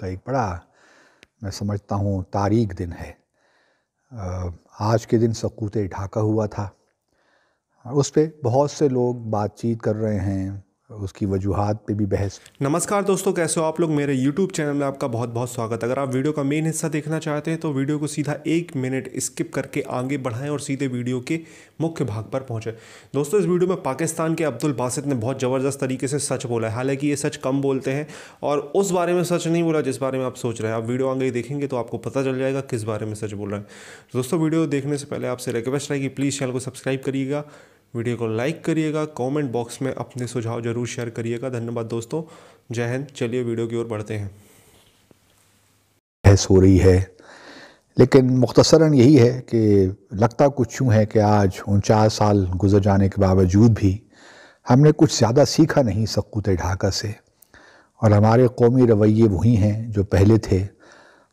का एक बड़ा मैं समझता हूँ तारीख दिन है आज के दिन सकूत ढाका हुआ था उस पर बहुत से लोग बातचीत कर रहे हैं उसकी वजूहत पे भी बहस नमस्कार दोस्तों कैसे हो आप लोग मेरे YouTube चैनल में आपका बहुत बहुत स्वागत अगर आप वीडियो का मेन हिस्सा देखना चाहते हैं तो वीडियो को सीधा एक मिनट स्किप करके आगे बढ़ाएं और सीधे वीडियो के मुख्य भाग पर पहुंचे दोस्तों इस वीडियो में पाकिस्तान के अब्दुल बासित ने बहुत ज़बरदस्त तरीके से सच बोला है हालांकि ये सच कम बोलते हैं और उस बारे में सच नहीं बोला जिस बारे में आप सोच रहे हैं आप वीडियो आगे देखेंगे तो आपको पता चल जाएगा किस बारे में सच बोल रहे हैं दोस्तों वीडियो देखने से पहले आपसे रिक्वेस्ट है कि प्लीज़ चैनल को सब्सक्राइब करिएगा वीडियो को लाइक करिएगा कमेंट बॉक्स में अपने सुझाव जरूर शेयर करिएगा धन्यवाद दोस्तों जय हिंद चलिए वीडियो की ओर बढ़ते हैं बहस हो रही है लेकिन मुख्तसरा यही है कि लगता कुछ यूँ है कि आज उनचास साल गुजर जाने के बावजूद भी हमने कुछ ज़्यादा सीखा नहीं सकूत ढाका से और हमारे कौमी रवैये वही हैं जो पहले थे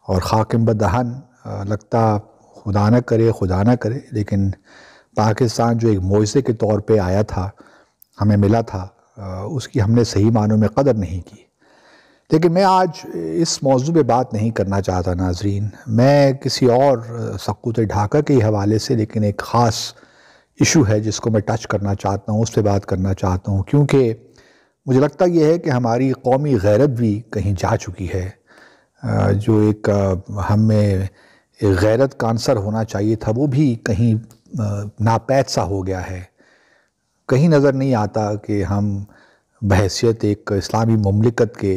और खाकिम बदहन लगता खुदा न करे खुदा न करे लेकिन पाकिस्तान जो एक मुआवजे के तौर पे आया था हमें मिला था उसकी हमने सही मानों में कदर नहीं की लेकिन मैं आज इस मौजू पर बात नहीं करना चाहता नाजरीन मैं किसी और सकूत ढाका के हवाले से लेकिन एक ख़ास इशू है जिसको मैं टच करना चाहता हूँ उस पर बात करना चाहता हूँ क्योंकि मुझे लगता यह है कि हमारी कौमी गैरत भी कहीं जा चुकी है जो एक हमें गैरत का आंसर होना चाहिए था वो भी कहीं नापैद सा हो गया है कहीं नज़र नहीं आता कि हम बहसीत एक इस्लामी ममलिकत के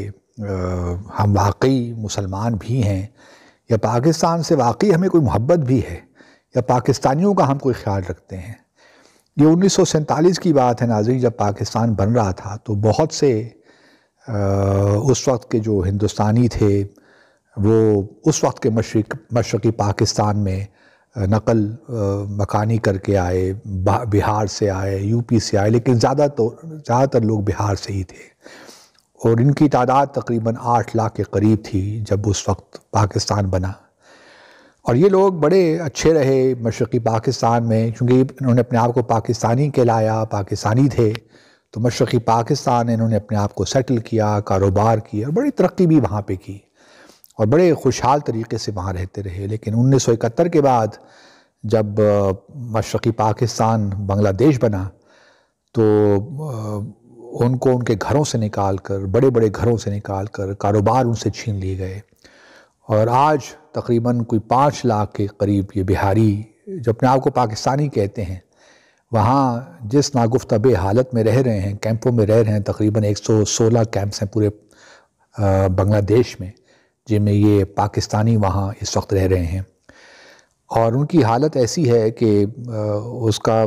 हम वाकई मुसलमान भी हैं या पाकिस्तान से वाकई हमें कोई मोहब्बत भी है या पाकिस्तानियों का हम कोई ख्याल रखते हैं ये उन्नीस की बात है नाजरी जब पाकिस्तान बन रहा था तो बहुत से आ, उस वक्त के जो हिंदुस्तानी थे वो उस वक्त के मशरक मशरक़ी पाकिस्तान में नकल मकानी करके आए बिहार से आए यूपी से आए लेकिन ज़्यादा तो ज़्यादातर लोग बिहार से ही थे और इनकी तादाद तकरीबन आठ लाख के करीब थी जब उस वक्त पाकिस्तान बना और ये लोग बड़े अच्छे रहे मशरक़ी पाकिस्तान में क्योंकि इन्होंने अपने आप को पाकिस्तानी कहलाया पाकिस्तानी थे तो मशरक़ी पाकिस्तान इन्होंने अपने आप को सेटल किया कारोबार किया और बड़ी तरक्की भी वहाँ पर की और बड़े खुशहाल तरीके से वहाँ रहते रहे लेकिन इकहत्तर के बाद जब मशरक़ी पाकिस्तान बांग्लादेश बना तो उनको उनके घरों से निकाल कर बड़े बड़े घरों से निकाल कर कारोबार उनसे छीन लिए गए और आज तकरीबन कोई पाँच लाख के करीब ये बिहारी जो अपने आप को पाकिस्तानी कहते हैं वहाँ जिस नागुफ्ता हालत में रह रहे हैं कैंपों में रह रहे हैं तकरीबन 116 कैंप्स हैं पूरे बांग्लादेश में जिनमें ये पाकिस्तानी वहाँ इस वक्त रह रहे हैं और उनकी हालत ऐसी है कि उसका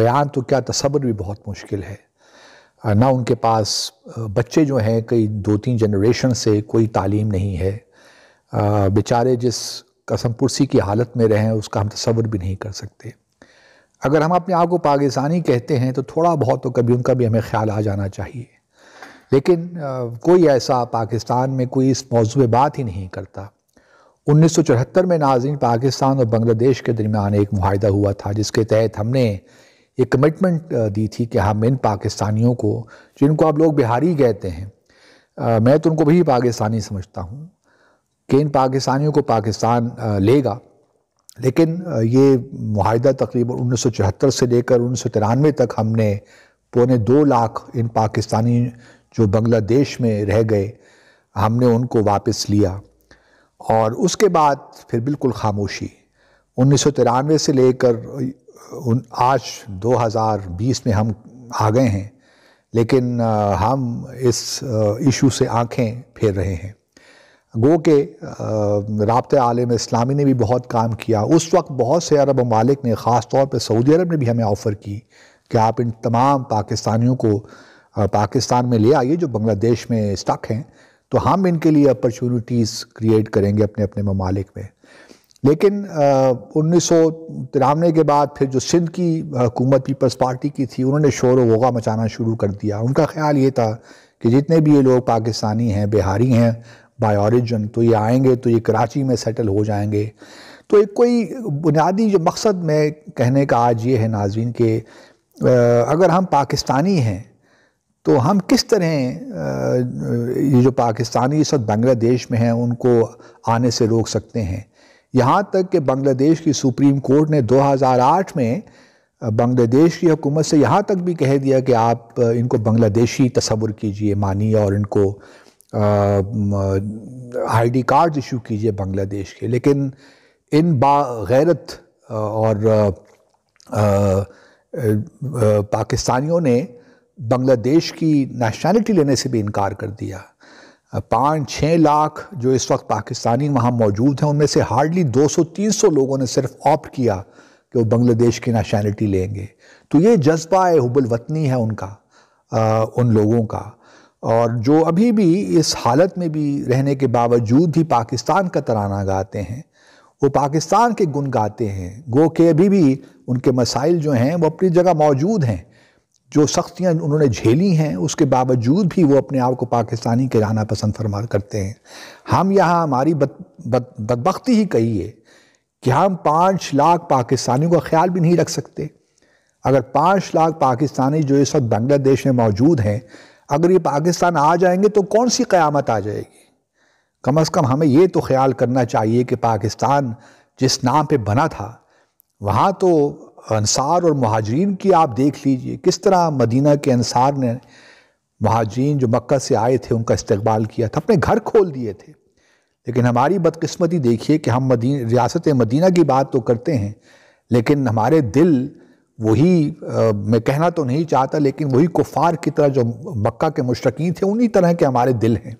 बयान तो क्या तस्वर भी बहुत मुश्किल है ना उनके पास बच्चे जो हैं कई दो तीन जनरेशन से कोई तालीम नहीं है बेचारे जिस कसम पुरसी की हालत में रहें उसका हम तस्वर भी नहीं कर सकते अगर हम अपने आप को पाकिस्तानी कहते हैं तो थोड़ा बहुत तो कभी उनका भी हमें ख्याल आ जाना चाहिए लेकिन कोई ऐसा पाकिस्तान में कोई इस मौजू पर बात ही नहीं करता 1974 में नाजिन पाकिस्तान और बांग्लादेश के दरमियान एक माहिदा हुआ था जिसके तहत हमने ये कमिटमेंट दी थी कि हम इन पाकिस्तानियों को जिनको आप लोग बिहारी कहते हैं आ, मैं तो उनको भी पाकिस्तानी समझता हूँ कि इन पाकिस्तानियों को पाकिस्तान लेगा लेकिन ये माहिदा तकरीबन उन्नीस से लेकर उन्नीस तक हमने पौने दो लाख इन पाकिस्तानी जो बांग्लादेश में रह गए हमने उनको वापस लिया और उसके बाद फिर बिल्कुल खामोशी उन्नीस से लेकर उन आज 2020 में हम आ गए हैं लेकिन हम इस इशू से आंखें फेर रहे हैं गो के रबते आलम इस्लामी ने भी बहुत काम किया उस वक्त बहुत से अरब ममालिक ने ख़ास तौर पर सऊदी अरब ने भी हमें ऑफ़र की कि आप इन तमाम पाकिस्तानियों को पाकिस्तान में ले आइए जो बांग्लादेश में स्टक हैं तो हम इनके लिए अपॉर्चुनिटीज़ क्रिएट करेंगे अपने अपने ममालिक में लेकिन उन्नीस सौ तिरानवे के बाद फिर जो सिंध की हुकूमत पीपल्स पार्टी की थी उन्होंने शोर वोगा मचाना शुरू कर दिया उनका ख्याल ये था कि जितने भी ये लोग पाकिस्तानी हैं बिहारी हैं बाय ऑरिजन तो ये आएंगे तो ये कराची में सेटल हो जाएंगे तो एक कोई बुनियादी जो मकसद में कहने का आज ये है नाजीन कि अगर हम पाकिस्तानी हैं तो हम किस तरह ये जो पाकिस्तानी इस वक्त बांग्लादेश में हैं उनको आने से रोक सकते हैं यहाँ तक कि बांग्लादेश की सुप्रीम कोर्ट ने 2008 में बांग्लादेश की हुकूमत से यहाँ तक भी कह दिया कि आप इनको बांग्लादेशी तस्वुर कीजिए मानिए और इनको आई डी कार्ड इशू कीजिए बांग्लादेश के लेकिन इन बागैरत और आ, आ, आ, पाकिस्तानियों ने बांग्लादेश की नेशनलिटी लेने से भी इनकार कर दिया पाँच छः लाख जो इस वक्त पाकिस्तानी वहाँ मौजूद हैं उनमें से हार्डली 200-300 लोगों ने सिर्फ ऑप्ट किया कि वो बांग्लादेश की नेशनलिटी लेंगे तो ये जज्बा हुबुल वतनी है उनका आ, उन लोगों का और जो अभी भी इस हालत में भी रहने के बावजूद भी पाकिस्तान का तराना गाते हैं वो पाकिस्तान के गुन गाते हैं गो के अभी भी उनके मसाइल जो हैं वो अपनी जगह मौजूद हैं जो सख्तियाँ उन्होंने झेली हैं उसके बावजूद भी वो अपने आप को पाकिस्तानी कहलाना पसंद फरमा करते हैं हम यहाँ हमारी बद बद बदबख्ती ही कही है कि हम पाँच लाख पाकिस्तानियों का ख्याल भी नहीं रख सकते अगर पाँच लाख पाकिस्तानी जो इस वक्त बांग्लादेश में मौजूद हैं अगर ये पाकिस्तान आ जाएंगे तो कौन सी क़्यामत आ जाएगी कम अज़ कम हमें ये तो ख्याल करना चाहिए कि पाकिस्तान जिस नाम पर बना था वहाँ तो अनसार और महाजरीन की आप देख लीजिए किस तरह मदीना के अनसार ने महाजरीन जो मक्का से आए थे उनका इस्तकबाल किया था अपने घर खोल दिए थे लेकिन हमारी बदकस्मती देखिए कि हम मदीन रियासत मदीना की बात तो करते हैं लेकिन हमारे दिल वही मैं कहना तो नहीं चाहता लेकिन वही कुफार की तरह जो मक्का के मुशरकिन थे उन्हीं तरह के हमारे दिल हैं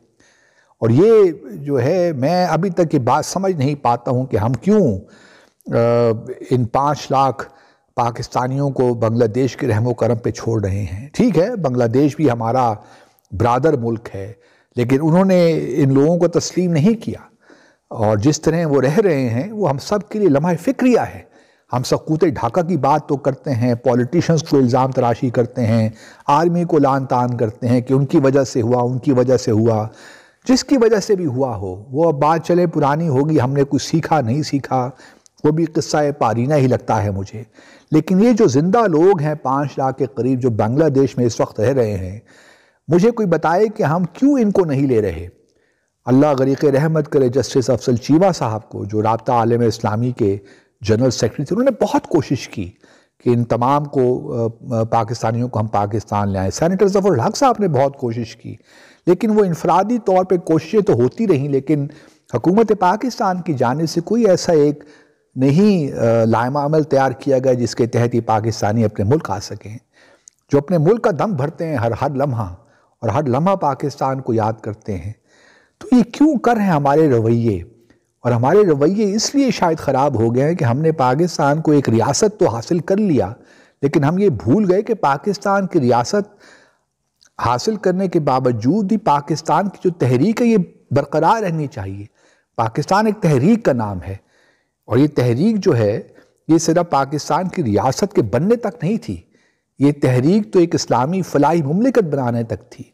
और ये जो है मैं अभी तक ये बात समझ नहीं पाता हूँ कि हम क्यों इन पाँच लाख पाकिस्तानियों को बांग्लादेश के रहमो करम पे छोड़ रहे हैं ठीक है बांग्लादेश भी हमारा ब्रादर मुल्क है लेकिन उन्होंने इन लोगों को तस्लीम नहीं किया और जिस तरह वो रह रहे हैं वो हम सब के लिए लम्हा फ़िक्रिया है हम सकूत ढाका की बात तो करते हैं पॉलिटिशियंस को इल्ज़ाम तराशी करते हैं आर्मी को लान तान करते हैं कि उनकी वजह से हुआ उनकी वजह से हुआ जिसकी वजह से भी हुआ हो वो अब बात चले पुरानी होगी हमने कुछ सीखा नहीं सीखा वो भी किस्सा पारीना ही लगता है मुझे लेकिन ये जो ज़िंदा लोग हैं पाँच लाख के करीब जो बांग्लादेश में इस वक्त रह रहे हैं मुझे कोई बताए कि हम क्यों इनको नहीं ले रहे अल्लाह गरीक रहमत करे जस्टिस अफसल चीवा साहब को जो रबता आलम इस्लामी के जनरल सेक्रेटरी थे उन्होंने बहुत कोशिश की कि इन तमाम को पाकिस्तानियों को हम पाकिस्तान ले आएँ सैनिटर जफर हक साहब ने बहुत कोशिश की लेकिन वो इनफरादी तौर पर कोशिशें तो होती रहीं लेकिन हकूमत पाकिस्तान की जानब से कोई ऐसा एक नहीं लामा तैयार किया गया जिसके तहत ये पाकिस्तानी अपने मुल्क आ सकें जो अपने मुल्क का दम भरते हैं हर हर लम्हा और हर लम्हा पाकिस्तान को याद करते हैं तो ये क्यों कर हैं हमारे रवैये और हमारे रवैये इसलिए शायद ख़राब हो गए हैं कि हमने पाकिस्तान को एक रियासत तो हासिल कर लिया लेकिन हम ये भूल गए कि पाकिस्तान की रियासत हासिल करने के बावजूद ही पाकिस्तान की जो तहरीक है ये बरकरार रहनी चाहिए पाकिस्तान एक तहरीक का नाम है और ये तहरीक जो है ये सिर्फ पाकिस्तान की रियासत के बनने तक नहीं थी ये तहरीक तो एक इस्लामी फलाही ममलिकत बनाने तक थी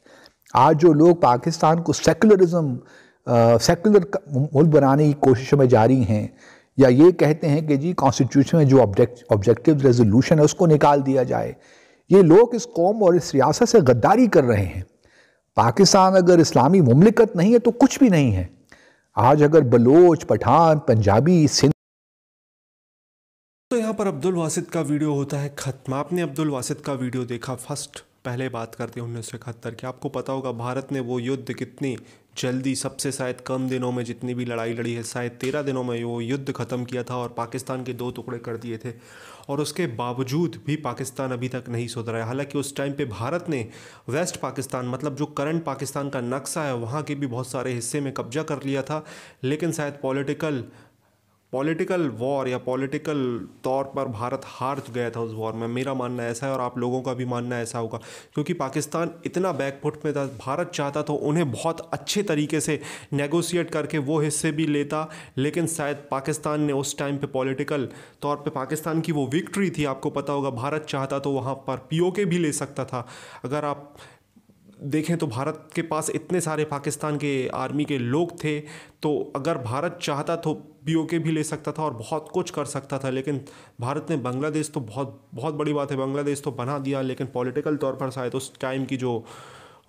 आज जो लोग पाकिस्तान को सेकुलरिज्म सेकुलर मुल्क बनाने की कोशिशों में जारी हैं या ये कहते हैं कि जी कॉन्स्टिट्यूशन में जो ऑब्जेक्ट ऑब्जेक्टिव रेजोल्यूशन है उसको निकाल दिया जाए ये लोग इस कौम और इस रियासत से गद्दारी कर रहे हैं पाकिस्तान अगर इस्लामी ममलिकत नहीं है तो कुछ भी नहीं है आज अगर बलोच पठान पंजाबी सिंध यहाँ पर अब्दुल वासिद का वीडियो होता है ख़त्म आपने अब्दुल वासिद का वीडियो देखा फर्स्ट पहले बात करते हैं उन्नीस सौ इकहत्तर की आपको पता होगा भारत ने वो युद्ध कितनी जल्दी सबसे शायद कम दिनों में जितनी भी लड़ाई लड़ी है शायद तेरह दिनों में वो युद्ध ख़त्म किया था और पाकिस्तान के दो टुकड़े कर दिए थे और उसके बावजूद भी पाकिस्तान अभी तक नहीं सुधरा है हालांकि उस टाइम पे भारत ने वेस्ट पाकिस्तान मतलब जो करंट पाकिस्तान का नक्शा है वहाँ के भी बहुत सारे हिस्से में कब्जा कर लिया था लेकिन शायद पॉलिटिकल पॉलिटिकल वॉर या पॉलिटिकल तौर पर भारत हार गया था उस वॉर में मेरा मानना ऐसा है और आप लोगों का भी मानना ऐसा होगा क्योंकि पाकिस्तान इतना बैकफुट में था भारत चाहता तो उन्हें बहुत अच्छे तरीके से नेगोशिएट करके वो हिस्से भी लेता लेकिन शायद पाकिस्तान ने उस टाइम पे पॉलिटिकल तौर पे पाकिस्तान की वो विक्ट्री थी आपको पता होगा भारत चाहता तो वहाँ पर पी भी ले सकता था अगर आप देखें तो भारत के पास इतने सारे पाकिस्तान के आर्मी के लोग थे तो अगर भारत चाहता तो पीओके भी ले सकता था और बहुत कुछ कर सकता था लेकिन भारत ने बांग्लादेश तो बहुत बहुत बड़ी बात है बांग्लादेश तो बना दिया लेकिन पॉलिटिकल तौर पर शायद उस टाइम की जो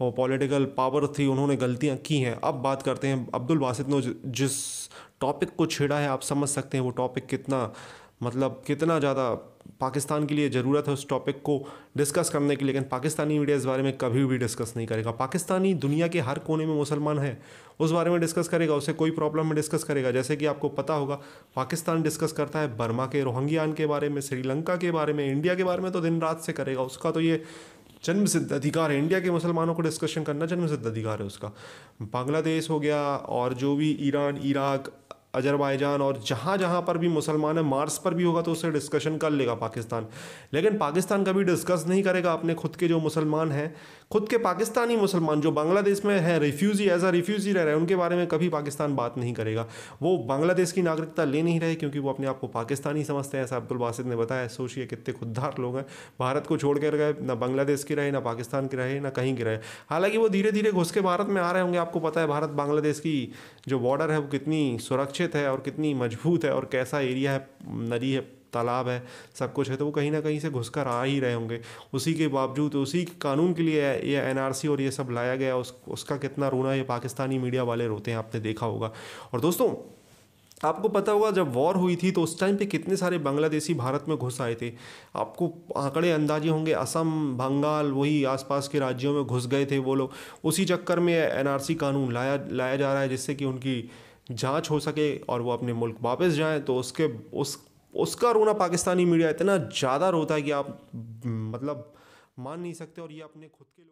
पॉलिटिकल पावर थी उन्होंने गलतियां की हैं अब बात करते हैं अब्दुल वासिद ने जिस टॉपिक को छेड़ा है आप समझ सकते हैं वो टॉपिक कितना मतलब कितना ज़्यादा पाकिस्तान के लिए ज़रूरत है उस टॉपिक को डिस्कस करने की लेकिन पाकिस्तानी मीडिया इस बारे में कभी भी डिस्कस नहीं करेगा पाकिस्तानी दुनिया के हर कोने में मुसलमान है उस बारे में डिस्कस करेगा उसे कोई प्रॉब्लम में डिस्कस करेगा जैसे कि आपको पता होगा पाकिस्तान डिस्कस करता है बर्मा के रोहंग्यान के बारे में श्रीलंका के बारे में इंडिया के बारे में तो दिन रात से करेगा उसका तो ये जन्म सिद्ध अधिकार है इंडिया के मुसलमानों को डिस्कशन करना जन्म सिद्ध अधिकार है उसका बांग्लादेश हो गया और जो भी ईरान इराक अजरबैजान और जहाँ जहाँ पर भी मुसलमान है मार्स पर भी होगा तो उससे डिस्कशन कर लेगा पाकिस्तान लेकिन पाकिस्तान कभी डिस्कस नहीं करेगा अपने खुद के जो मुसलमान हैं खुद के पाकिस्तानी मुसलमान जो बांग्लादेश में हैं रिफ्यूज़ी एज अ रिफ्यूज़ी रह रहे हैं उनके बारे में कभी पाकिस्तान बात नहीं करेगा वो बांग्लादेश की नागरिकता ले नहीं रहे क्योंकि वो अपने आप को पाकिस्तानी समझते हैं ऐसा अब्दुल बासिद ने बताया सोचिए कितने खुददार लोग हैं भारत को छोड़ कर गए ना बांग्लादेश की रहे ना पाकिस्तान के रहे ना कहीं की रहे हालांकि वो धीरे धीरे घुस के भारत में आ रहे होंगे आपको पता है भारत बांग्लादेश की जो बॉर्डर है वो कितनी सुरक्षित सुरक्षित है और कितनी मजबूत है और कैसा एरिया है नदी है तालाब है सब कुछ है तो वो कहीं ना कहीं से घुस आ ही रहे होंगे उसी के बावजूद उसी कानून के लिए ये एन और ये सब लाया गया उस उसका कितना रोना ये पाकिस्तानी मीडिया वाले रोते हैं आपने देखा होगा और दोस्तों आपको पता होगा जब वॉर हुई थी तो उस टाइम पे कितने सारे बांग्लादेशी भारत में घुस आए थे आपको आंकड़े अंदाजे होंगे असम बंगाल वही आसपास के राज्यों में घुस गए थे वो लोग उसी चक्कर में एनआरसी कानून लाया लाया जा रहा है जिससे कि उनकी जांच हो सके और वो अपने मुल्क वापस जाएं तो उसके उस उसका रोना पाकिस्तानी मीडिया इतना ज़्यादा रोता है कि आप मतलब मान नहीं सकते और ये अपने खुद के लोग